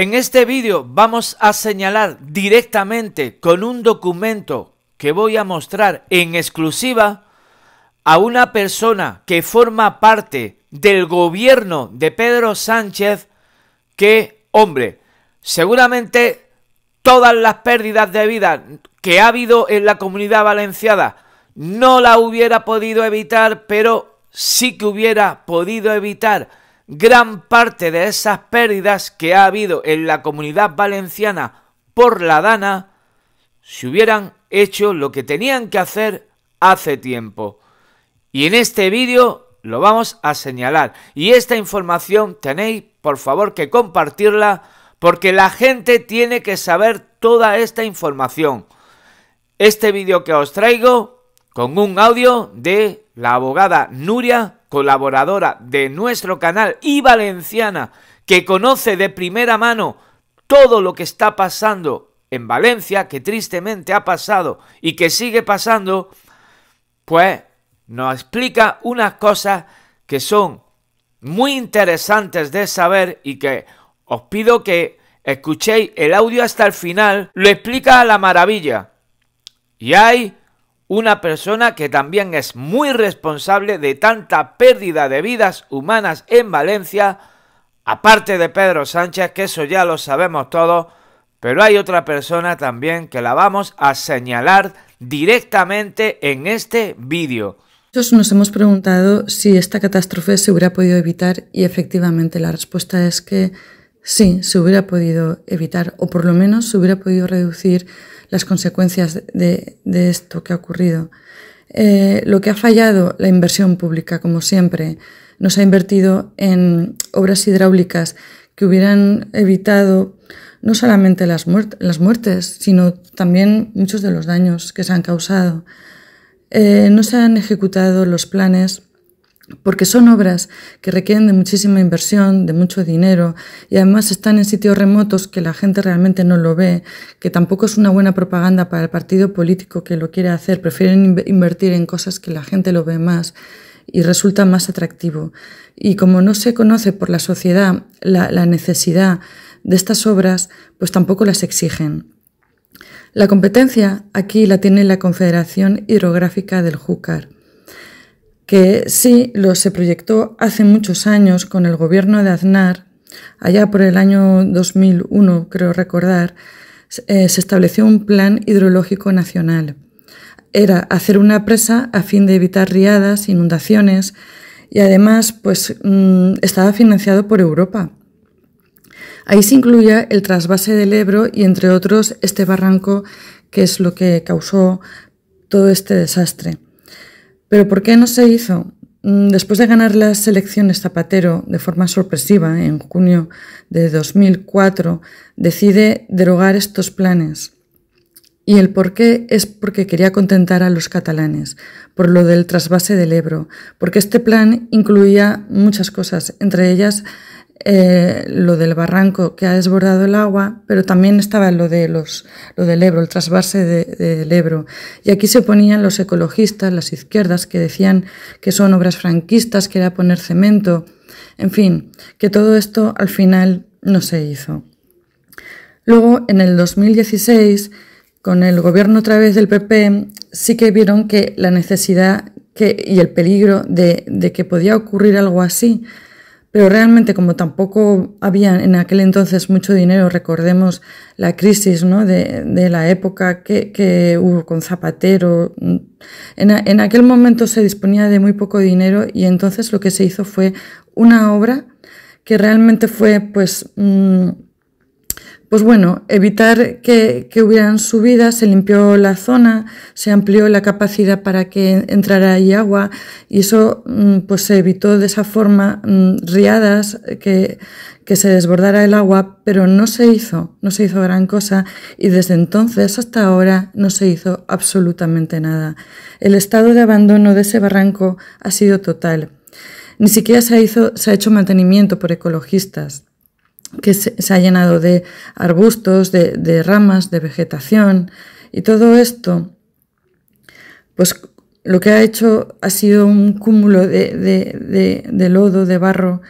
En este vídeo vamos a señalar directamente con un documento que voy a mostrar en exclusiva a una persona que forma parte del gobierno de Pedro Sánchez que, hombre, seguramente todas las pérdidas de vida que ha habido en la comunidad valenciana no la hubiera podido evitar, pero sí que hubiera podido evitar gran parte de esas pérdidas que ha habido en la comunidad valenciana por la Dana si hubieran hecho lo que tenían que hacer hace tiempo. Y en este vídeo lo vamos a señalar. Y esta información tenéis, por favor, que compartirla porque la gente tiene que saber toda esta información. Este vídeo que os traigo con un audio de la abogada Nuria colaboradora de nuestro canal y valenciana, que conoce de primera mano todo lo que está pasando en Valencia, que tristemente ha pasado y que sigue pasando, pues nos explica unas cosas que son muy interesantes de saber y que os pido que escuchéis el audio hasta el final, lo explica a la maravilla. Y hay una persona que también es muy responsable de tanta pérdida de vidas humanas en Valencia, aparte de Pedro Sánchez, que eso ya lo sabemos todos, pero hay otra persona también que la vamos a señalar directamente en este vídeo. nos hemos preguntado si esta catástrofe se hubiera podido evitar y efectivamente la respuesta es que Sí, se hubiera podido evitar, o por lo menos se hubiera podido reducir las consecuencias de, esto que ha ocurrido. Eh, lo que ha fallado, la inversión pública, como siempre, nos ha invertido en obras hidráulicas que hubieran evitado no solamente las, muertes, sino también muchos de los daños que se han causado. Eh, no se han ejecutado los planes porque son obras que requieren de muchísima inversión, de mucho dinero y además están en sitios remotos que la gente realmente no lo ve, que tampoco es una buena propaganda para el partido político que lo quiere hacer, prefieren invertir en cosas que la gente lo ve más y resulta más atractivo. Y como no se conoce por la sociedad la necesidad de estas obras, pues tampoco las exigen. La competencia aquí la tiene la Confederación Hidrográfica del Júcar que sí lo se proyectó hace muchos años con el gobierno de Aznar, allá por el año 2001, creo recordar, eh, se estableció un plan hidrológico nacional. Era hacer una presa a fin de evitar riadas, inundaciones y además pues mm, estaba financiado por Europa. Ahí se incluía el trasvase del Ebro y entre otros este barranco que es lo que causó todo este desastre. Pero ¿por qué no se hizo? Mm, después de ganar las elecciones, Zapatero, de forma sorpresiva, en junio de 2004, decide derogar estos planes. Y el por qué es porque quería contentar a los catalanes, por lo del trasvase del Ebro, porque este plan incluía muchas cosas, entre ellas eh, lo del barranco que ha desbordado el agua, pero también estaba lo, de los, lo del Ebro, el trasvase del Ebro. Y aquí se ponían los ecologistas, las izquierdas, que decían que son obras franquistas, que era poner cemento, en fin, que todo esto al final no se hizo. Luego, en el 2016, con el gobierno otra vez del PP, sí que vieron que la necesidad y el peligro de que podía ocurrir algo así, pero realmente como tampoco había en aquel entonces mucho dinero, recordemos la crisis ¿no? de, la época que, hubo con Zapatero, en, aquel momento se disponía de muy poco dinero y entonces lo que se hizo fue una obra que realmente fue pues... Mm, pues bueno, evitar que, que, hubieran subidas, se limpió la zona, se amplió la capacidad para que entrara ahí agua y eso mm, pues se evitó de esa forma mm, riadas, eh, que, que se desbordara el agua, pero no se hizo, no se hizo gran cosa y desde entonces hasta ahora no se hizo absolutamente nada. El estado de abandono de ese barranco ha sido total. Ni siquiera se ha hecho mantenimiento por ecologistas que se, ha llenado de arbustos, de, ramas, de vegetación. Y todo esto, pues lo que ha hecho ha sido un cúmulo de, lodo, de barro,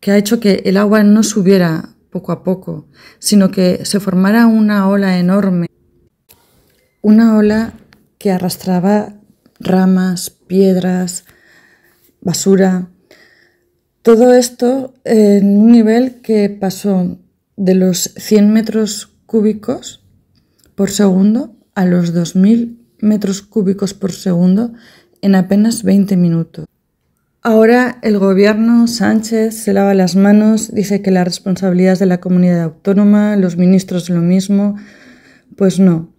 que ha hecho que el agua no subiera poco a poco, sino que se formara una ola enorme. Una ola que arrastraba ramas, piedras, basura, todo esto en un nivel que pasó de los 100 metros cúbicos por segundo a los 2000 metros cúbicos por segundo en apenas 20 minutos. Ahora el gobierno Sánchez se lava las manos, dice que la responsabilidad es de la comunidad autónoma, los ministros lo mismo. Pues no.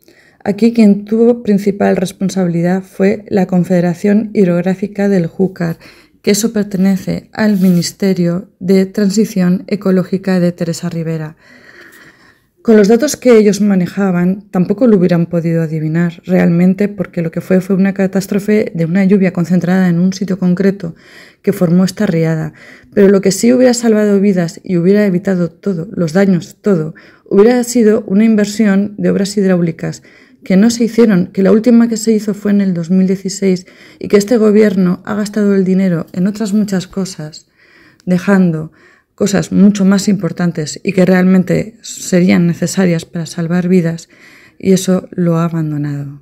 Aquí quien tuvo principal responsabilidad fue la Confederación Hidrográfica del Júcar que eso pertenece al Ministerio de Transición Ecológica de Teresa Rivera. Con los datos que ellos manejaban, tampoco lo hubieran podido adivinar realmente, porque lo que fue fue una catástrofe de una lluvia concentrada en un sitio concreto que formó esta riada. Pero lo que sí hubiera salvado vidas y hubiera evitado todo, los daños, todo, hubiera sido una inversión de obras hidráulicas que no se hicieron, que la última que se hizo fue en el 2016 y que este gobierno ha gastado el dinero en otras muchas cosas, dejando cosas mucho más importantes y que realmente serían necesarias para salvar vidas y eso lo ha abandonado.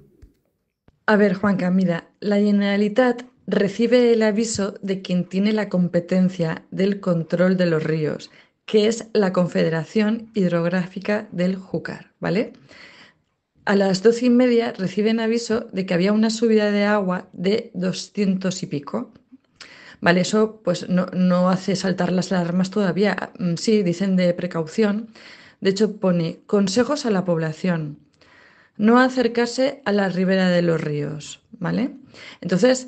A ver, Juan Camila, la Generalitat recibe el aviso de quien tiene la competencia del control de los ríos, que es la Confederación Hidrográfica del Júcar, ¿vale? A las doce y media reciben aviso de que había una subida de agua de 200 y pico. Vale, eso pues no, hace saltar las alarmas todavía. Mm, sí, dicen de precaución. De hecho, pone consejos a la población. No acercarse a la ribera de los ríos, ¿vale? Entonces,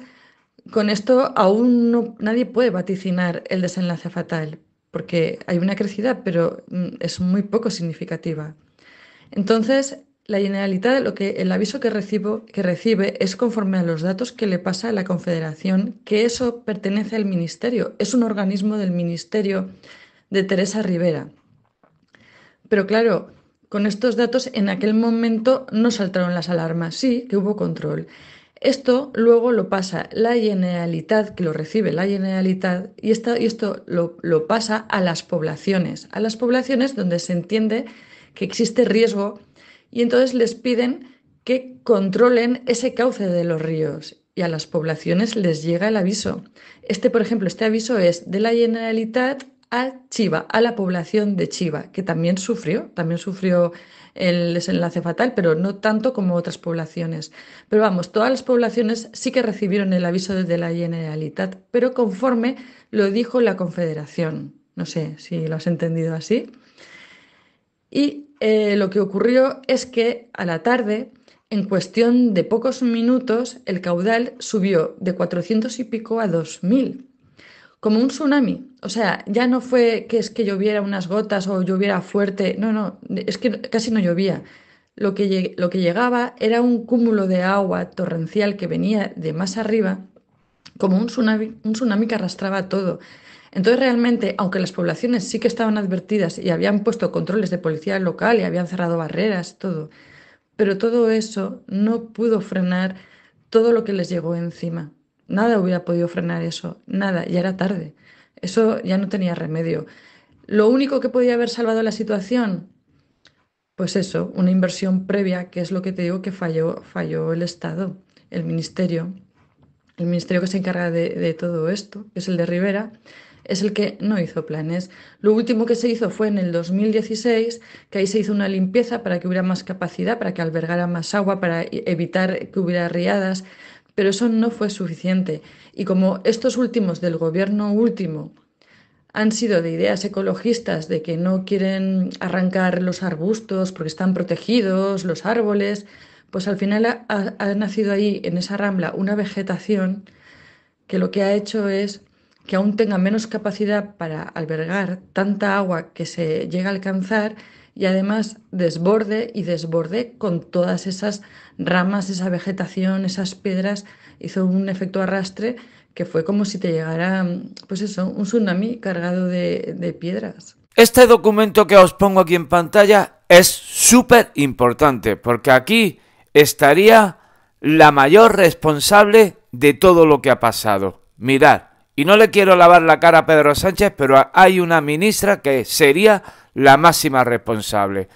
con esto aún nadie puede vaticinar el desenlace fatal, porque hay una crecida, pero mm, es muy poco significativa. Entonces, la de lo que el aviso que recibo que recibe es conforme a los datos que le pasa a la Confederación, que eso pertenece al ministerio, es un organismo del ministerio de Teresa Rivera. Pero claro, con estos datos en aquel momento no saltaron las alarmas, sí que hubo control. Esto luego lo pasa la Generalitat, que lo recibe la generalidad y, y esto lo, lo pasa a las poblaciones, a las poblaciones donde se entiende que existe riesgo y entonces les piden que controlen ese cauce de los ríos y a las poblaciones les llega el aviso. Este, por ejemplo, este aviso es de la Generalitat a Chiva, a la población de Chiva, que también sufrió, también sufrió el desenlace fatal, pero no tanto como otras poblaciones. Pero vamos, todas las poblaciones sí que recibieron el aviso desde la Generalitat, pero conforme lo dijo la Confederación. No sé si lo has entendido así. Y eh, lo que ocurrió es que a la tarde, en cuestión de pocos minutos, el caudal subió de 400 y pico a 2000, como un tsunami. O sea, ya no fue que es que lloviera unas gotas o lloviera fuerte, no, no, es que casi no llovía. Lo que, lo que llegaba era un cúmulo de agua torrencial que venía de más arriba, como un tsunami, un tsunami que arrastraba todo. Entonces, realmente, aunque las poblaciones sí que estaban advertidas y habían puesto controles de policía local y habían cerrado barreras, todo, pero todo eso no pudo frenar todo lo que les llegó encima. Nada hubiera podido frenar eso, nada, ya era tarde. Eso ya no tenía remedio. Lo único que podía haber salvado la situación, pues eso, una inversión previa, que es lo que te digo que falló, falló el Estado, el Ministerio, el Ministerio que se encarga de, de todo esto, que es el de Rivera, es el que no hizo planes. Lo último que se hizo fue en el 2016, que ahí se hizo una limpieza para que hubiera más capacidad, para que albergara más agua, para e-, evitar que hubiera riadas, pero eso no fue suficiente. Y como estos últimos del gobierno último han sido de ideas ecologistas, de que no quieren arrancar los arbustos porque están protegidos, los árboles, pues al final ha, nacido ahí, en esa rambla, una vegetación que lo que ha hecho es que aún tenga menos capacidad para albergar tanta agua que se llega a alcanzar y además desborde y desborde con todas esas ramas, esa vegetación, esas piedras, hizo un efecto arrastre que fue como si te llegara, pues eso, un tsunami cargado de, de piedras. Este documento que os pongo aquí en pantalla es súper importante porque aquí estaría la mayor responsable de todo lo que ha pasado. Mirad, y no le quiero lavar la cara a Pedro Sánchez, pero hay una ministra que sería la máxima responsable.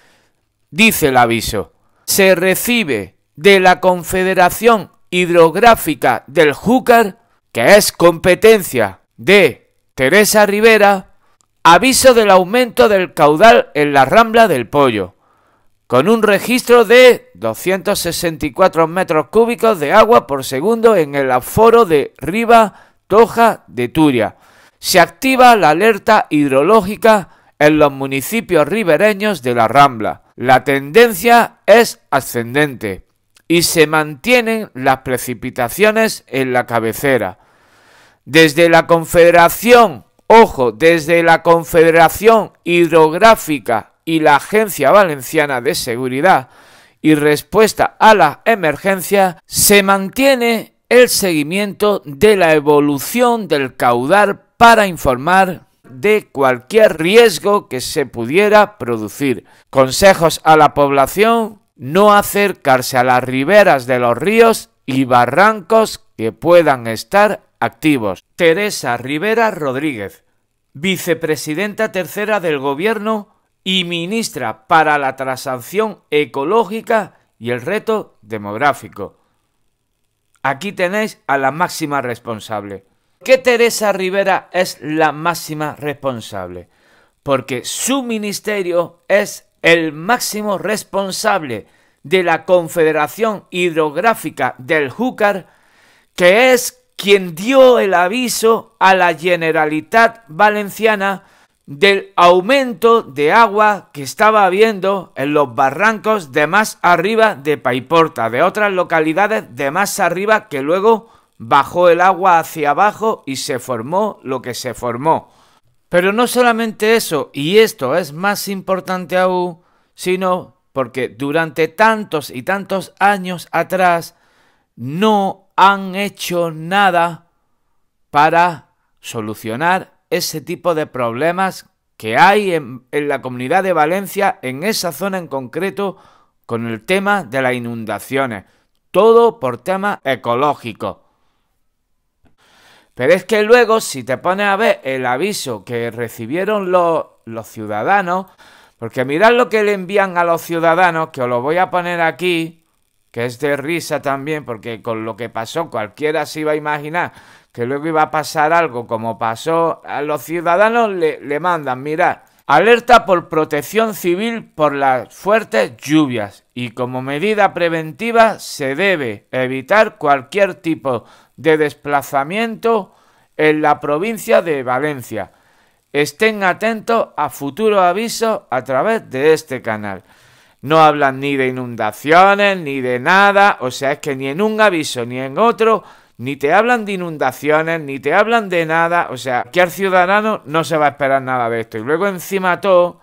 Dice el aviso, se recibe de la Confederación Hidrográfica del Júcar, que es competencia de Teresa Rivera, aviso del aumento del caudal en la Rambla del Pollo, con un registro de 264 metros cúbicos de agua por segundo en el aforo de Riva Toja de Turia. Se activa la alerta hidrológica en los municipios ribereños de la Rambla. La tendencia es ascendente y se mantienen las precipitaciones en la cabecera. Desde la Confederación, ojo, desde la Confederación Hidrográfica y la Agencia Valenciana de Seguridad y Respuesta a la emergencia. se mantiene el seguimiento de la evolución del caudal para informar de cualquier riesgo que se pudiera producir. Consejos a la población, no acercarse a las riberas de los ríos y barrancos que puedan estar activos. Teresa Rivera Rodríguez, vicepresidenta tercera del Gobierno y ministra para la Transacción Ecológica y el Reto Demográfico. Aquí tenéis a la máxima responsable. ¿Qué Teresa Rivera es la máxima responsable? Porque su ministerio es el máximo responsable de la Confederación Hidrográfica del Júcar, que es quien dio el aviso a la Generalitat Valenciana del aumento de agua que estaba habiendo en los barrancos de más arriba de Paiporta, de otras localidades de más arriba que luego bajó el agua hacia abajo y se formó lo que se formó. Pero no solamente eso, y esto es más importante aún, sino porque durante tantos y tantos años atrás no han hecho nada para solucionar ese tipo de problemas que hay en, la comunidad de Valencia, en esa zona en concreto, con el tema de las inundaciones. Todo por tema ecológico. Pero es que luego, si te pones a ver el aviso que recibieron los, los ciudadanos, porque mirad lo que le envían a los ciudadanos, que os lo voy a poner aquí, que es de risa también, porque con lo que pasó cualquiera se iba a imaginar que luego iba a pasar algo como pasó, a los ciudadanos le, mandan, mirad, alerta por protección civil por las fuertes lluvias y como medida preventiva se debe evitar cualquier tipo de desplazamiento en la provincia de Valencia. Estén atentos a futuros avisos a través de este canal. No hablan ni de inundaciones, ni de nada, o sea, es que ni en un aviso ni en otro ni te hablan de inundaciones, ni te hablan de nada. O sea, que al ciudadano no se va a esperar nada de esto. Y luego encima todo,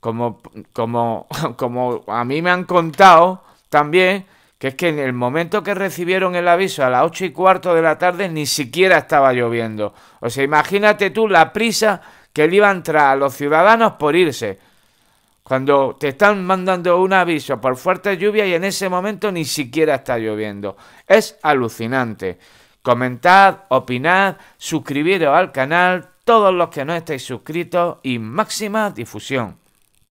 como, como, como a mí me han contado también, que es que en el momento que recibieron el aviso a las ocho y cuarto de la tarde ni siquiera estaba lloviendo. O sea, imagínate tú la prisa que le iban a a los ciudadanos por irse. Cuando te están mandando un aviso por fuerte lluvia y en ese momento ni siquiera está lloviendo. Es alucinante. Comentad, opinad, suscribiros al canal, todos los que no estáis suscritos y máxima difusión.